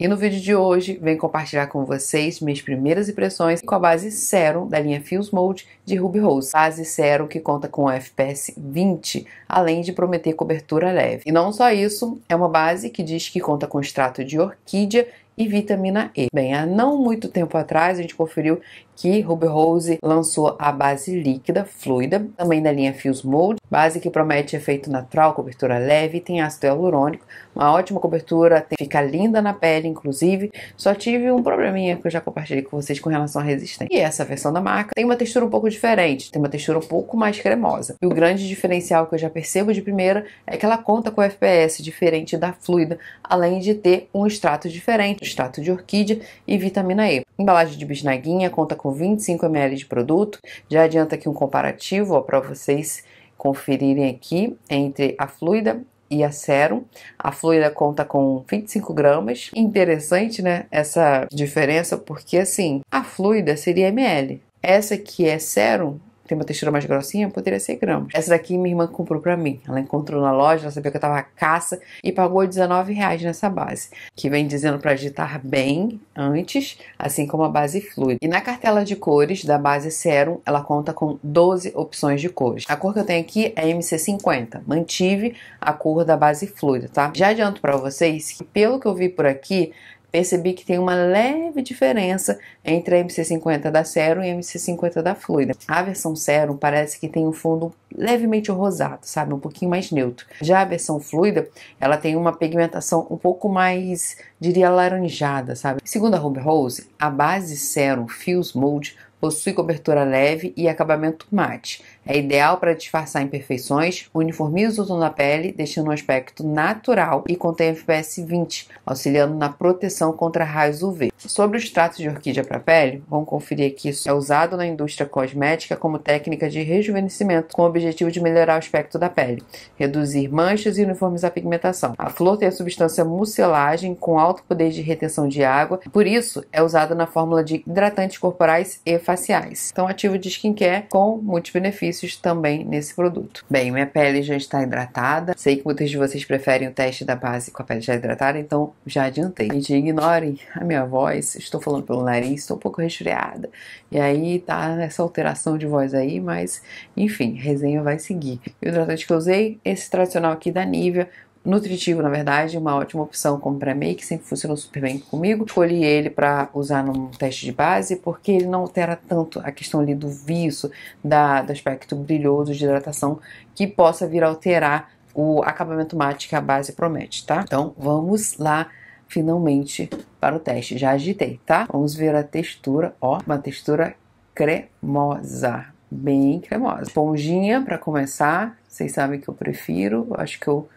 E no vídeo de hoje, venho compartilhar com vocês minhas primeiras impressões com a base Serum da linha Fuse Mode de Ruby Rose. Base Serum que conta com FPS 20, além de prometer cobertura leve. E não só isso, é uma base que diz que conta com extrato de orquídea e vitamina E. Bem, há não muito tempo atrás a gente conferiu que Ruby Rose lançou a base líquida fluida, também da linha Fuse Mold, base que promete efeito natural, cobertura leve, tem ácido hialurônico, uma ótima cobertura, fica linda na pele, inclusive. Só tive um probleminha que eu já compartilhei com vocês com relação à resistência. E essa versão da marca tem uma textura um pouco diferente, tem uma textura um pouco mais cremosa. E o grande diferencial que eu já percebo de primeira é que ela conta com FPS diferente da fluida, além de ter um extrato diferente substrato de orquídea e vitamina E. embalagem de bisnaguinha conta com 25 ml de produto. Já adianta aqui um comparativo para vocês conferirem aqui entre a fluida e a serum. A fluida conta com 25 gramas. Interessante, né? Essa diferença, porque assim, a fluida seria ml. Essa que é serum tem uma textura mais grossinha, poderia ser gramas. Essa daqui minha irmã comprou pra mim. Ela encontrou na loja, ela sabia que eu tava a caça e pagou 19 reais nessa base, que vem dizendo para agitar bem antes, assim como a base fluida. E na cartela de cores da base Serum, ela conta com 12 opções de cores. A cor que eu tenho aqui é MC50. Mantive a cor da base fluida, tá? Já adianto para vocês que pelo que eu vi por aqui, percebi que tem uma leve diferença entre a MC50 da Serum e a MC50 da Fluida. A versão Serum parece que tem um fundo levemente rosado, sabe? Um pouquinho mais neutro. Já a versão Fluida, ela tem uma pigmentação um pouco mais, diria, laranjada, sabe? Segundo a Ruby Rose, a base Serum Fuse Mode possui cobertura leve e acabamento mate. É ideal para disfarçar imperfeições, uniformiza o tom da pele, deixando um aspecto natural e contém FPS 20, auxiliando na proteção contra raios UV. Sobre o extrato de orquídea para pele, vamos conferir que isso é usado na indústria cosmética como técnica de rejuvenescimento com o objetivo de melhorar o aspecto da pele, reduzir manchas e uniformizar a pigmentação. A flor tem a substância mucilagem com alto poder de retenção de água, por isso é usada na fórmula de hidratantes corporais e faciais. Então, ativo de skincare com muitos benefícios benefícios também nesse produto. Bem, minha pele já está hidratada. Sei que muitos de vocês preferem o teste da base com a pele já hidratada, então já adiantei. Gente, ignorem a minha voz. Estou falando pelo nariz, estou um pouco resfriada. E aí tá essa alteração de voz aí, mas enfim, resenha vai seguir. E o hidratante que eu usei, esse tradicional aqui da Nivea, nutritivo, na verdade, uma ótima opção como pré-make, que sempre funcionou super bem comigo. Escolhi ele para usar num teste de base, porque ele não altera tanto a questão ali do viço, da, do aspecto brilhoso de hidratação, que possa vir a alterar o acabamento mate que a base promete, tá? Então, vamos lá finalmente para o teste. Já agitei, tá? Vamos ver a textura, ó, uma textura cremosa, bem cremosa. Esponjinha para começar, vocês sabem que eu prefiro, acho que eu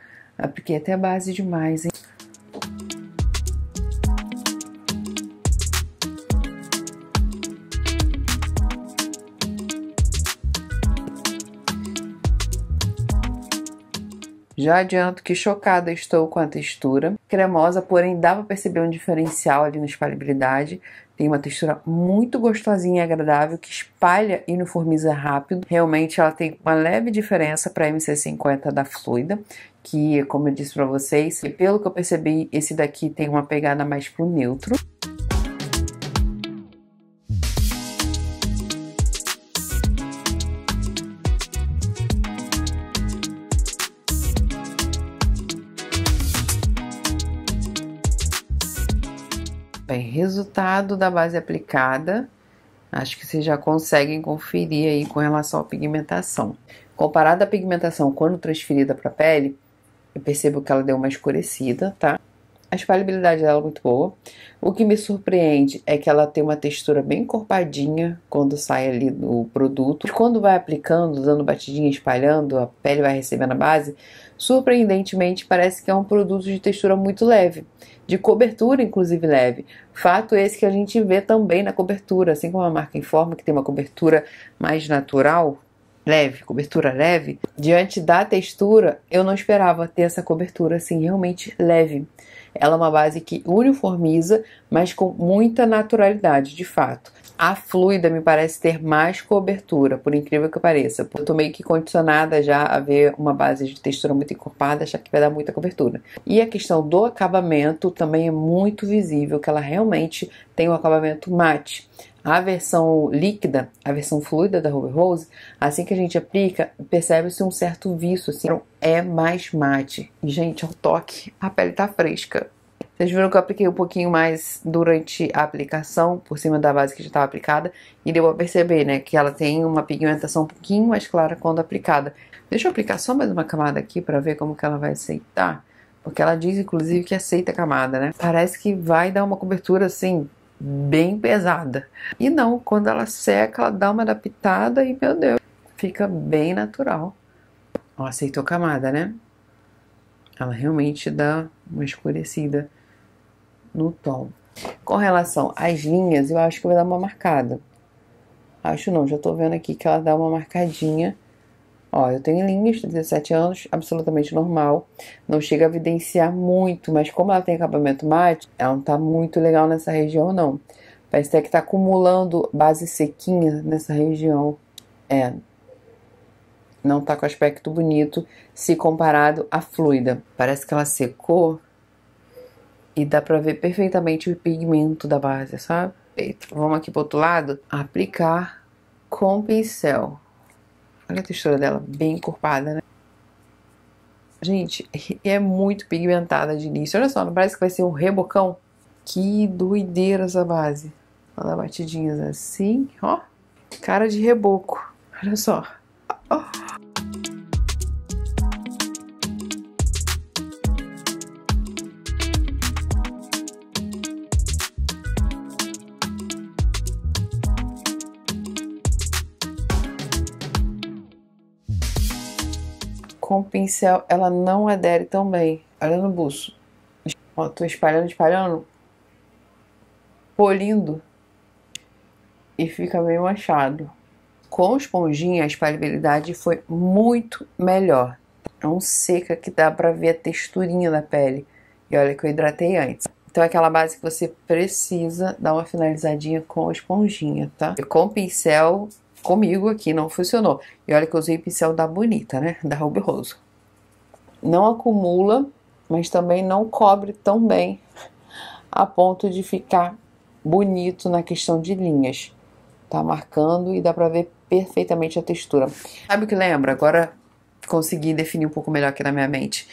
Apliquei ah, é até a base demais, hein? Já adianto que chocada estou com a textura. Cremosa, porém dá para perceber um diferencial ali na espalhabilidade. Tem uma textura muito gostosinha e agradável, que espalha e uniformiza rápido. Realmente ela tem uma leve diferença para a MC50 da Fluida que, como eu disse para vocês, e pelo que eu percebi, esse daqui tem uma pegada mais pro neutro. Bem, resultado da base aplicada, acho que vocês já conseguem conferir aí com relação à pigmentação. Comparada à pigmentação quando transferida para a pele, eu percebo que ela deu uma escurecida, tá? A espalhabilidade dela é muito boa. O que me surpreende é que ela tem uma textura bem encorpadinha quando sai ali do produto. Quando vai aplicando, dando batidinha, espalhando, a pele vai recebendo a base, surpreendentemente parece que é um produto de textura muito leve, de cobertura inclusive leve. Fato esse que a gente vê também na cobertura, assim como a marca informa que tem uma cobertura mais natural, leve, cobertura leve, diante da textura, eu não esperava ter essa cobertura assim realmente leve. Ela é uma base que uniformiza, mas com muita naturalidade, de fato. A fluida me parece ter mais cobertura, por incrível que pareça. Eu tô meio que condicionada já a ver uma base de textura muito encorpada, achar que vai dar muita cobertura. E a questão do acabamento também é muito visível, que ela realmente tem um acabamento mate. A versão líquida, a versão fluida da Ruby Rose, assim que a gente aplica, percebe-se um certo viço, assim, é mais mate. E, gente, ao é toque, a pele tá fresca. Vocês viram que eu apliquei um pouquinho mais durante a aplicação, por cima da base que já estava aplicada, e deu pra perceber, né, que ela tem uma pigmentação um pouquinho mais clara quando aplicada. Deixa eu aplicar só mais uma camada aqui para ver como que ela vai aceitar, porque ela diz, inclusive, que aceita a camada, né? Parece que vai dar uma cobertura, assim, bem pesada. E não, quando ela seca, ela dá uma adaptada e, meu Deus, fica bem natural. Ó, aceitou camada, né? Ela realmente dá uma escurecida no tom. Com relação às linhas, eu acho que vai dar uma marcada. Acho não, já tô vendo aqui que ela dá uma marcadinha Ó, eu tenho linhas, 17 anos, absolutamente normal. Não chega a evidenciar muito, mas como ela tem acabamento mate, ela não tá muito legal nessa região, não. Parece até que tá acumulando base sequinha nessa região. É. Não tá com aspecto bonito se comparado à fluida. Parece que ela secou e dá pra ver perfeitamente o pigmento da base, sabe? Vamos aqui pro outro lado. Aplicar com pincel. Olha a textura dela, bem encorpada, né? Gente, é muito pigmentada de início. Olha só, não parece que vai ser um rebocão? Que doideira essa base. Ela dá batidinhas assim, ó. Cara de reboco. Olha só. Ó. com o pincel ela não adere tão bem. Olha no buço. Ó, tô espalhando, espalhando. Polindo. E fica meio manchado. Com esponjinha, a espalhabilidade foi muito melhor. É um seca que dá pra ver a texturinha da pele. E olha que eu hidratei antes. Então é aquela base que você precisa dar uma finalizadinha com a esponjinha, tá? E com o pincel Comigo aqui não funcionou. E olha que eu usei pincel da Bonita, né? Da Ruby Rose. Não acumula, mas também não cobre tão bem a ponto de ficar bonito na questão de linhas. Tá marcando e dá pra ver perfeitamente a textura. Sabe o que lembra? Agora consegui definir um pouco melhor aqui na minha mente.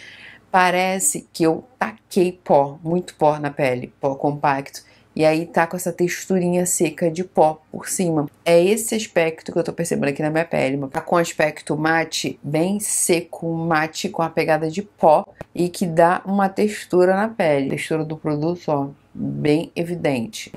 Parece que eu taquei pó, muito pó na pele, pó compacto. E aí tá com essa texturinha seca de pó por cima. É esse aspecto que eu tô percebendo aqui na minha pele. Tá com aspecto mate bem seco, mate com a pegada de pó e que dá uma textura na pele. textura do produto, ó, bem evidente.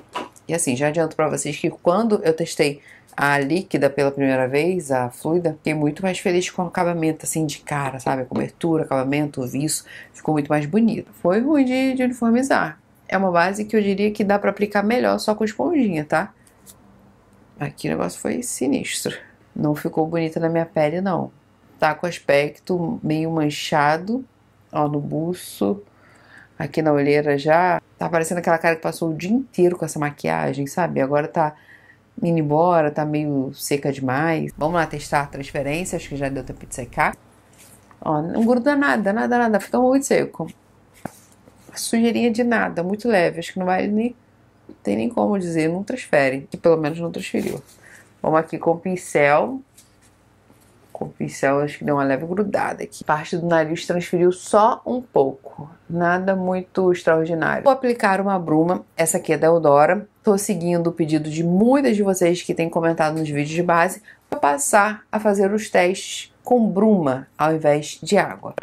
E assim, já adianto para vocês que quando eu testei a líquida pela primeira vez, a fluida, fiquei muito mais feliz com o acabamento, assim, de cara, sabe? A cobertura, acabamento, o viço, ficou muito mais bonito. Foi ruim de, de uniformizar, é uma base que eu diria que dá para aplicar melhor só com esponjinha, tá? Aqui o negócio foi sinistro. Não ficou bonita na minha pele, não. Tá com aspecto meio manchado, ó, no buço, aqui na olheira já. Tá parecendo aquela cara que passou o dia inteiro com essa maquiagem, sabe? Agora tá indo embora, tá meio seca demais. Vamos lá testar a transferência, acho que já deu tempo de secar. Ó, não gruda nada, nada, nada, fica muito seco sujeirinha de nada, muito leve, acho que não vai nem tem nem como dizer, não transfere, que pelo menos não transferiu. Vamos aqui com o pincel. Com o pincel acho que deu uma leve grudada aqui. Parte do nariz transferiu só um pouco, nada muito extraordinário. Vou aplicar uma bruma, essa aqui é da Eudora. Tô seguindo o pedido de muitas de vocês que têm comentado nos vídeos de base, para passar a fazer os testes com bruma ao invés de água.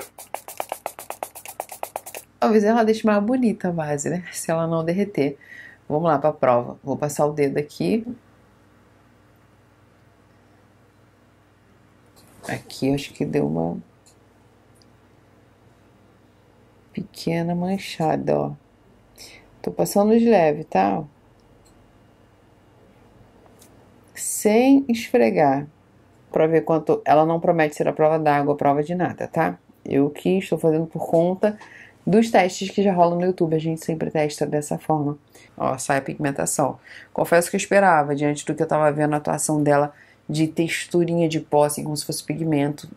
Talvez ela deixe mais bonita a base, né? Se ela não derreter. Vamos lá para a prova. Vou passar o dedo aqui. Aqui acho que deu uma pequena manchada, ó. Tô passando de leve, tá? Sem esfregar. Pra ver quanto... Ela não promete ser a prova d'água, prova de nada, tá? Eu que estou fazendo por conta dos testes que já rolam no YouTube. A gente sempre testa dessa forma. Ó, sai a pigmentação. Confesso que eu esperava, diante do que eu tava vendo a atuação dela de texturinha de pó, assim, como se fosse pigmento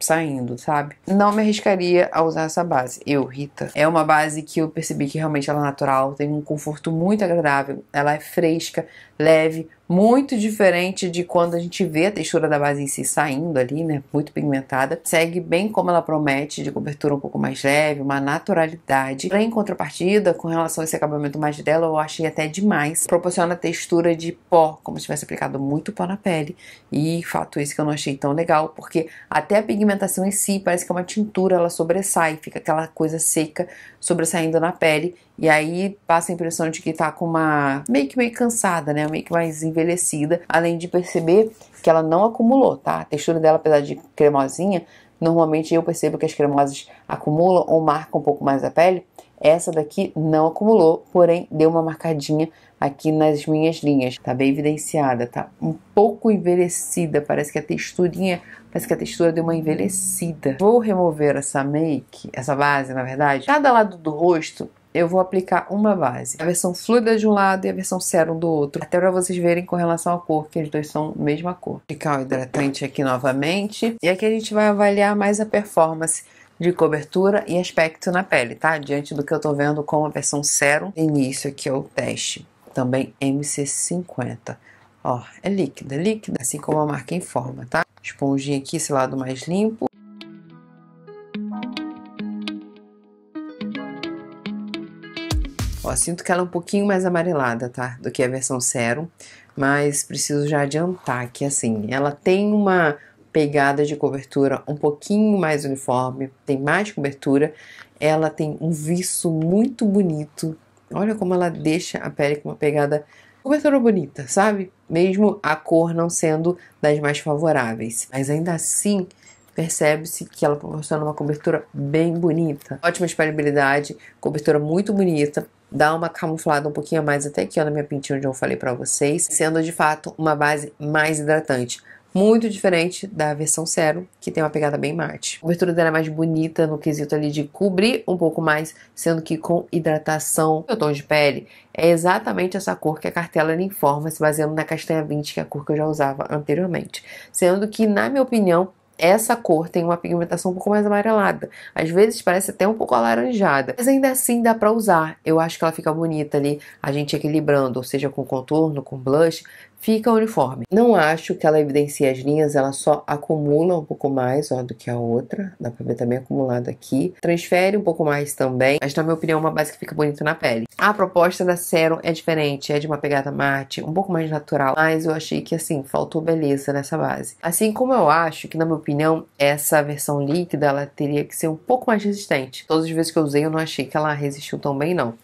saindo, sabe? Não me arriscaria a usar essa base. Eu, Rita. É uma base que eu percebi que realmente ela é natural, tem um conforto muito agradável, ela é fresca, leve, muito diferente de quando a gente vê a textura da base em si saindo ali, né? Muito pigmentada. Segue bem como ela promete, de cobertura um pouco mais leve, uma naturalidade. Em contrapartida, com relação a esse acabamento mais dela, eu achei até demais. Proporciona textura de pó, como se tivesse aplicado muito pó na pele. E fato esse que eu não achei tão legal, porque até a pigmentação em si parece que é uma tintura, ela sobressai, fica aquela coisa seca sobressaindo na pele e aí passa a impressão de que tá com uma meio que meio cansada, né? Meio que mais envelhecida, além de perceber que ela não acumulou, tá? A textura dela, apesar de cremosinha, normalmente eu percebo que as cremosas acumulam ou marcam um pouco mais a pele. Essa daqui não acumulou, porém deu uma marcadinha aqui nas minhas linhas. Tá bem evidenciada, tá um pouco envelhecida, parece que a texturinha, parece que a textura deu uma envelhecida. Vou remover essa make, essa base, na verdade. Cada lado do rosto eu vou aplicar uma base. A versão fluida de um lado e a versão sérum do outro. Até para vocês verem com relação à cor, que eles dois são a mesma cor. Aplicar o hidratante aqui novamente. E aqui a gente vai avaliar mais a performance de cobertura e aspecto na pele, tá? Diante do que eu tô vendo com a versão sérum. Início aqui é o teste. Também MC50. Ó, é líquida, líquida, assim como a marca em forma, tá? Esponjinha aqui, esse lado mais limpo. sinto que ela é um pouquinho mais amarelada, tá? Do que a versão Serum, mas preciso já adiantar que, assim, ela tem uma pegada de cobertura um pouquinho mais uniforme, tem mais cobertura, ela tem um viço muito bonito. Olha como ela deixa a pele com uma pegada cobertura bonita, sabe? Mesmo a cor não sendo das mais favoráveis, mas ainda assim percebe-se que ela proporciona uma cobertura bem bonita, ótima espalhabilidade, cobertura muito bonita, Dá uma camuflada um pouquinho a mais até aqui, ó, na minha pintinha onde eu falei pra vocês, sendo de fato uma base mais hidratante. Muito diferente da versão Cero, que tem uma pegada bem mate. A cobertura dela é mais bonita no quesito ali de cobrir um pouco mais, sendo que com hidratação, meu tom de pele é exatamente essa cor que a cartela informa, se baseando na castanha 20, que é a cor que eu já usava anteriormente. Sendo que, na minha opinião, essa cor tem uma pigmentação um pouco mais amarelada. Às vezes parece até um pouco alaranjada, mas ainda assim dá para usar. Eu acho que ela fica bonita ali, a gente equilibrando, ou seja, com contorno, com blush, fica uniforme. Não acho que ela evidencie as linhas, ela só acumula um pouco mais ó, do que a outra. Dá pra ver também acumulado aqui. Transfere um pouco mais também, mas na minha opinião é uma base que fica bonita na pele. A proposta da Serum é diferente, é de uma pegada mate, um pouco mais natural, mas eu achei que assim, faltou beleza nessa base. Assim como eu acho que, na minha opinião, essa versão líquida ela teria que ser um pouco mais resistente. Todas as vezes que eu usei eu não achei que ela resistiu tão bem não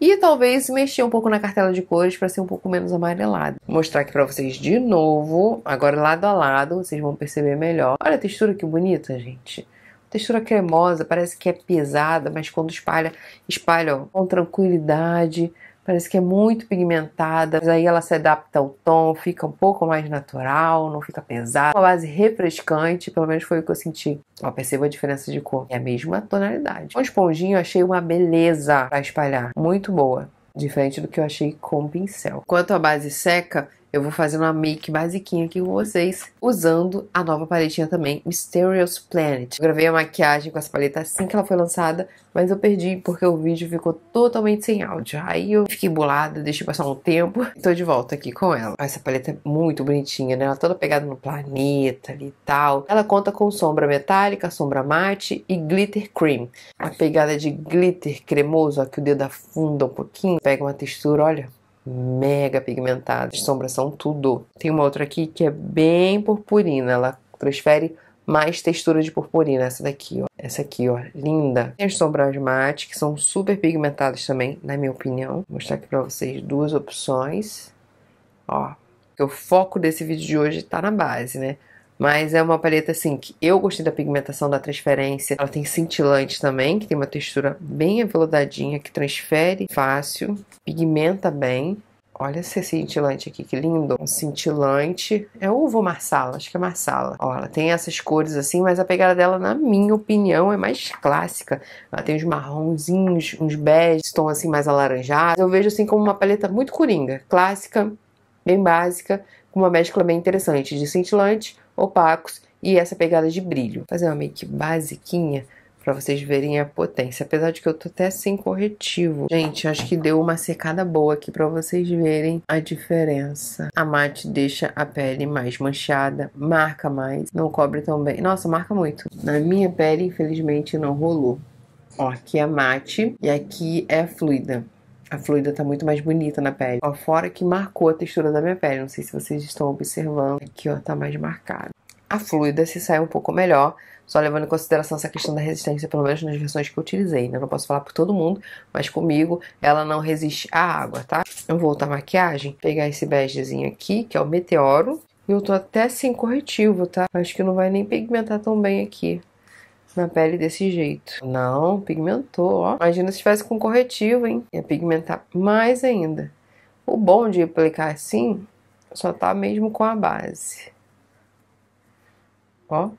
e talvez mexer um pouco na cartela de cores para ser um pouco menos amarelado. Vou mostrar aqui para vocês de novo, agora lado a lado, vocês vão perceber melhor. Olha a textura que bonita, gente. Textura cremosa, parece que é pesada, mas quando espalha, espalha ó, com tranquilidade, parece que é muito pigmentada, mas aí ela se adapta ao tom, fica um pouco mais natural, não fica pesada. Uma base refrescante, pelo menos foi o que eu senti. Ó, percebo a diferença de cor. É a mesma tonalidade. Com esponjinho eu achei uma beleza pra espalhar, muito boa. Diferente do que eu achei com pincel. Quanto à base seca, eu vou fazer uma make basiquinha aqui com vocês, usando a nova paletinha também, Mysterious Planet. Eu gravei a maquiagem com essa paleta assim que ela foi lançada, mas eu perdi porque o vídeo ficou totalmente sem áudio. Aí eu fiquei bolada, deixei passar um tempo e tô de volta aqui com ela. Essa paleta é muito bonitinha, né? Ela é toda pegada no planeta e tal. Ela conta com sombra metálica, sombra mate e glitter cream. A pegada de glitter cremoso, ó, que o dedo afunda um pouquinho, pega uma textura, olha, mega pigmentada. Sombras são tudo. Tem uma outra aqui que é bem purpurina. Ela transfere mais textura de purpurina. Essa daqui, ó. Essa aqui, ó. Linda. Tem as sombras mate, que são super pigmentadas também, na minha opinião. Vou mostrar aqui pra vocês duas opções. Ó. O foco desse vídeo de hoje tá na base, né? Mas é uma paleta assim que eu gostei da pigmentação, da transferência. Ela tem cintilante também, que tem uma textura bem aveludadinha, que transfere fácil, pigmenta bem. Olha esse cintilante aqui, que lindo. Um cintilante. É ovo marsala, acho que é marsala. Ó, ela tem essas cores assim, mas a pegada dela, na minha opinião, é mais clássica. Ela tem uns marronzinhos, uns bege, esse tom assim mais alaranjado. Eu vejo assim como uma paleta muito coringa. Clássica, bem básica, com uma mescla bem interessante de cintilante opacos e essa pegada de brilho. Vou fazer uma make basiquinha para vocês verem a potência, apesar de que eu tô até sem corretivo. Gente, acho que deu uma secada boa aqui para vocês verem a diferença. A mate deixa a pele mais manchada, marca mais, não cobre tão bem. Nossa, marca muito. Na minha pele, infelizmente, não rolou. Ó, aqui é mate e aqui é fluida a fluida tá muito mais bonita na pele. Ó, fora que marcou a textura da minha pele. Não sei se vocês estão observando. Aqui, ó, tá mais marcado. A fluida se sai um pouco melhor, só levando em consideração essa questão da resistência, pelo menos nas versões que eu utilizei, né? não posso falar por todo mundo, mas comigo ela não resiste à água, tá? Eu vou voltar à maquiagem, pegar esse begezinho aqui, que é o Meteoro. E eu tô até sem corretivo, tá? Acho que não vai nem pigmentar tão bem aqui na pele desse jeito. Não, pigmentou, ó. Imagina se tivesse com corretivo, hein? Ia pigmentar mais ainda. O bom de aplicar assim, só tá mesmo com a base. Ó,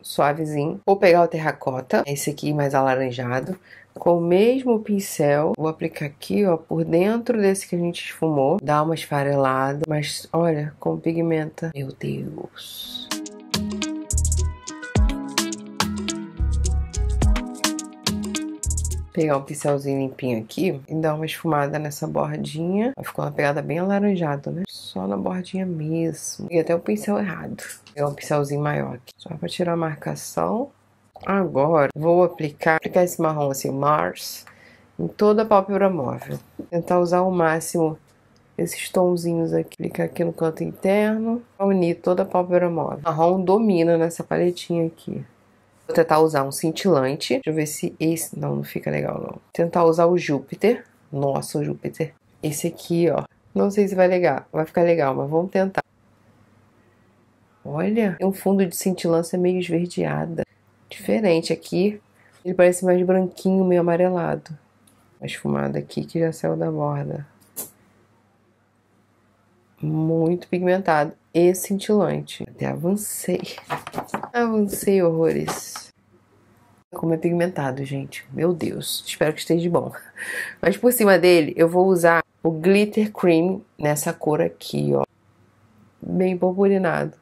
suavezinho. Vou pegar o terracota, esse aqui mais alaranjado, com o mesmo pincel, vou aplicar aqui, ó, por dentro desse que a gente esfumou. Dá uma esfarelada, mas olha como pigmenta. Meu Deus. pegar um pincelzinho limpinho aqui e dar uma esfumada nessa bordinha. Ficou uma pegada bem alaranjada, né? Só na bordinha mesmo. E até o pincel errado. É um pincelzinho maior aqui. Só pra tirar a marcação. Agora, vou aplicar, aplicar esse marrom assim, Mars, em toda a pálpebra móvel. Tentar usar ao máximo esses tonzinhos aqui. Clicar aqui no canto interno, unir toda a pálpebra móvel. Marrom domina nessa paletinha aqui. Vou tentar usar um cintilante. Deixa eu ver se esse. Não, não fica legal, não. Vou tentar usar o Júpiter. Nossa, o Júpiter. Esse aqui, ó. Não sei se vai legal. Vai ficar legal, mas vamos tentar. Olha, tem um fundo de cintilância meio esverdeada. Diferente aqui. Ele parece mais branquinho, meio amarelado. A esfumada aqui que já saiu da borda. Muito pigmentado e cintilante. Até avancei. Avancei horrores. Como é pigmentado, gente. Meu Deus. Espero que esteja bom. Mas por cima dele, eu vou usar o Glitter Cream nessa cor aqui, ó. Bem purpurinado.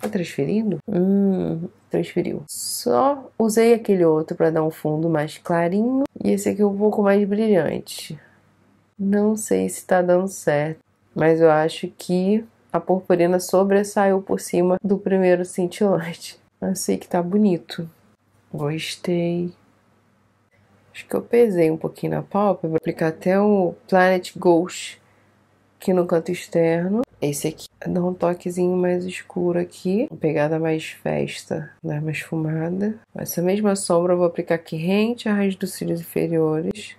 Tá transferindo? Hum, transferiu. Só usei aquele outro para dar um fundo mais clarinho. E esse aqui é um pouco mais brilhante. Não sei se tá dando certo. Mas eu acho que a purpurina sobressaiu por cima do primeiro cintilante. sei que tá bonito. Gostei. Acho que eu pesei um pouquinho na pálpebra. Aplicar até o Planet Ghost aqui no canto externo. Esse aqui é dá um toquezinho mais escuro aqui. Uma pegada mais festa, né? mais fumada. Essa mesma sombra eu vou aplicar aqui rente à raiz dos cílios inferiores.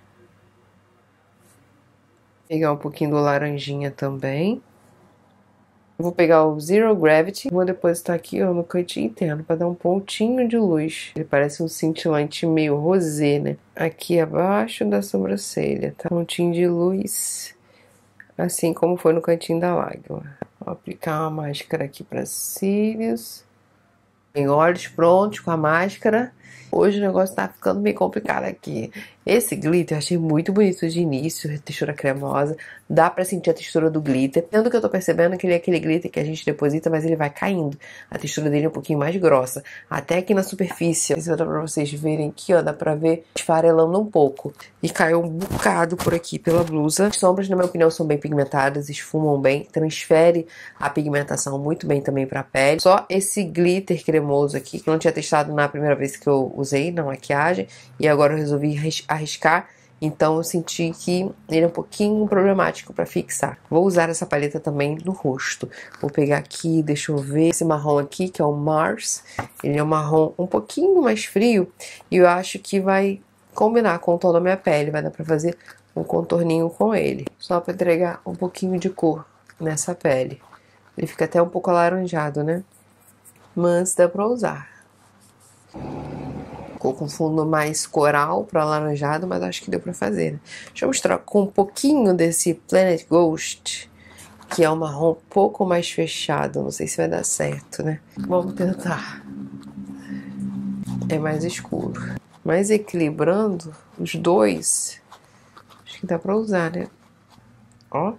Pegar um pouquinho do laranjinha também. Vou pegar o Zero Gravity, vou depositar aqui ó, no cantinho interno para dar um pontinho de luz. Ele parece um cintilante meio rosé, né? Aqui abaixo da sobrancelha, tá? Pontinho de luz, assim como foi no cantinho da lágrima. Vou aplicar uma máscara aqui para cílios. Tem olhos prontos com a máscara. Hoje o negócio tá ficando meio complicado aqui. Esse glitter eu achei muito bonito de início, textura cremosa, dá pra sentir a textura do glitter. Tendo que eu tô percebendo que ele é aquele glitter que a gente deposita, mas ele vai caindo. A textura dele é um pouquinho mais grossa. Até aqui na superfície, se eu dá pra vocês verem aqui, ó, dá pra ver esfarelando um pouco. E caiu um bocado por aqui pela blusa. As sombras, na minha opinião, são bem pigmentadas, esfumam bem, transfere a pigmentação muito bem também pra pele. Só esse glitter cremoso aqui, que eu não tinha testado na primeira vez que eu usei na maquiagem, e agora eu resolvi arriscar. Então eu senti que ele é um pouquinho problemático para fixar. Vou usar essa paleta também no rosto. Vou pegar aqui, deixa eu ver, esse marrom aqui, que é o Mars. Ele é um marrom um pouquinho mais frio e eu acho que vai combinar com o tom da minha pele. Vai dar para fazer um contorninho com ele, só para entregar um pouquinho de cor nessa pele. Ele fica até um pouco alaranjado, né? Mas dá para usar ficou com fundo mais coral para alaranjado, mas acho que deu para fazer. Né? Deixa eu mostrar com um pouquinho desse Planet Ghost, que é um marrom um pouco mais fechado. Não sei se vai dar certo, né? Vamos tentar. É mais escuro. Mas equilibrando os dois, acho que dá para usar, né? Ó.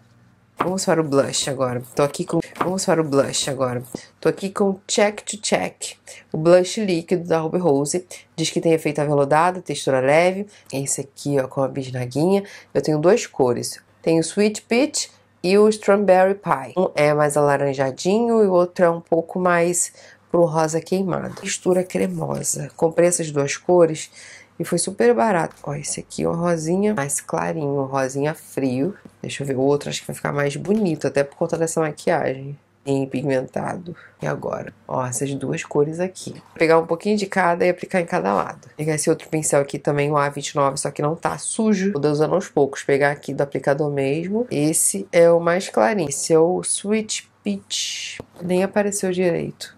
Vamos para o blush agora. Tô aqui com Vamos para o blush agora. Tô aqui com Check to Check, o blush líquido da Ruby Rose. Diz que tem efeito aveludado, textura leve. Esse aqui, ó, com a bisnaguinha. Eu tenho duas cores. Tenho Sweet Peach e o Strawberry Pie. Um é mais alaranjadinho e o outro é um pouco mais pro rosa queimado. Textura cremosa. Comprei essas duas cores e foi super barato. Ó, esse aqui é um rosinha mais clarinho, um rosinha frio. Deixa eu ver o outro, acho que vai ficar mais bonito, até por conta dessa maquiagem. Em pigmentado. E agora? Ó, essas duas cores aqui. Vou pegar um pouquinho de cada e aplicar em cada lado. Pegar esse outro pincel aqui também, o A29, só que não tá sujo. Vou usando aos poucos. Pegar aqui do aplicador mesmo. Esse é o mais clarinho. Esse é o Sweet Peach. Nem apareceu direito.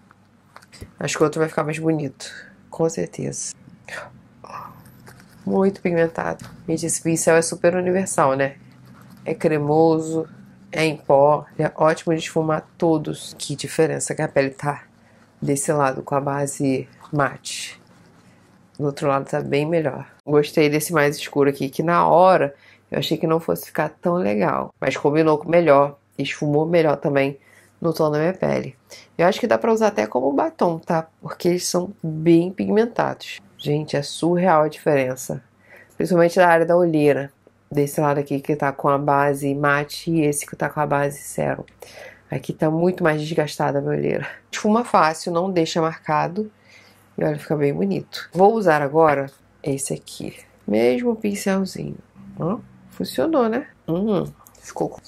Acho que o outro vai ficar mais bonito. Com certeza muito pigmentado. E disse pincel é super universal, né? É cremoso, é em pó, é ótimo de esfumar todos. Que diferença que a pele tá desse lado com a base mate. Do outro lado tá bem melhor. Gostei desse mais escuro aqui, que na hora eu achei que não fosse ficar tão legal, mas combinou com melhor, esfumou melhor também no tom da minha pele. Eu acho que dá pra usar até como batom, tá? Porque eles são bem pigmentados. Gente, é surreal a diferença. Principalmente na área da olheira. Desse lado aqui que tá com a base mate e esse que tá com a base cero. Aqui tá muito mais desgastada a minha olheira. Esfuma fácil, não deixa marcado. E olha, fica bem bonito. Vou usar agora esse aqui. Mesmo pincelzinho. Hum, funcionou, né? Hum, ficou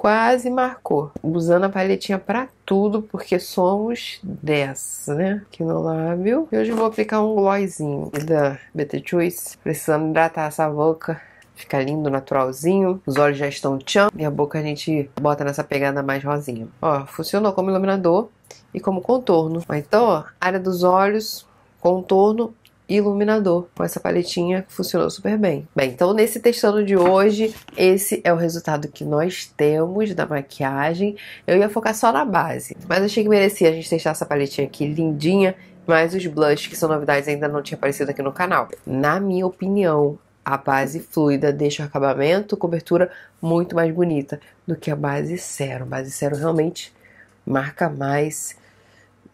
quase marcou, usando a palhetinha para tudo, porque somos dessa, né? Aqui no lábio. E hoje eu vou aplicar um glossinho da Betty Choice, precisando hidratar essa boca fica lindo, naturalzinho. Os olhos já estão tchan e a boca a gente bota nessa pegada mais rosinha. Ó, funcionou como iluminador e como contorno. Então, ó, área dos olhos, contorno iluminador com essa paletinha que funcionou super bem. Bem, então nesse testando de hoje, esse é o resultado que nós temos da maquiagem. Eu ia focar só na base, mas achei que merecia a gente testar essa paletinha aqui lindinha, mas os blush, que são novidades, ainda não tinha aparecido aqui no canal. Na minha opinião, a base fluida deixa o acabamento, cobertura muito mais bonita do que a base zero. A base zero realmente marca mais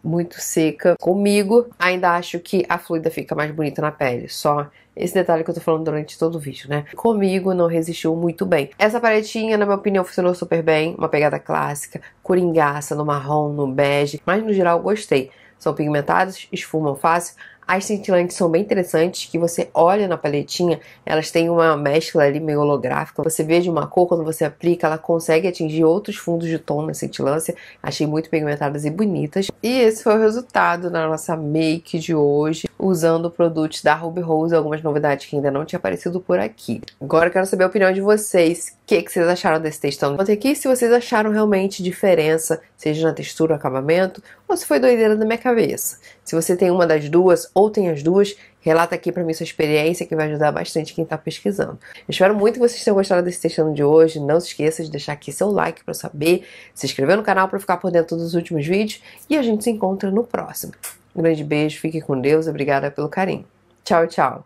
muito seca comigo. Ainda acho que a fluida fica mais bonita na pele, só esse detalhe que eu tô falando durante todo o vídeo, né? Comigo não resistiu muito bem. Essa paletinha, na minha opinião, funcionou super bem. Uma pegada clássica, coringaça, no marrom, no bege. Mas no geral, gostei. São pigmentados, esfumam fácil as cintilantes são bem interessantes, que você olha na paletinha, elas têm uma mescla ali meio holográfica. Você vê de uma cor, quando você aplica, ela consegue atingir outros fundos de tom na cintilância. Achei muito pigmentadas e bonitas. E esse foi o resultado na nossa make de hoje, usando produtos da Ruby Rose, algumas novidades que ainda não tinha aparecido por aqui. Agora eu quero saber a opinião de vocês. O que, que vocês acharam desse textão? Então, conta aqui se vocês acharam realmente diferença, seja na textura, acabamento, ou se foi doideira da minha cabeça. Se você tem uma das duas ou tem as duas, relata aqui para mim sua experiência que vai ajudar bastante quem está pesquisando. Eu espero muito que vocês tenham gostado desse textão de hoje. Não se esqueça de deixar aqui seu like para saber, se inscrever no canal para ficar por dentro dos últimos vídeos e a gente se encontra no próximo. Um grande beijo, fique com Deus, obrigada pelo carinho. Tchau, tchau.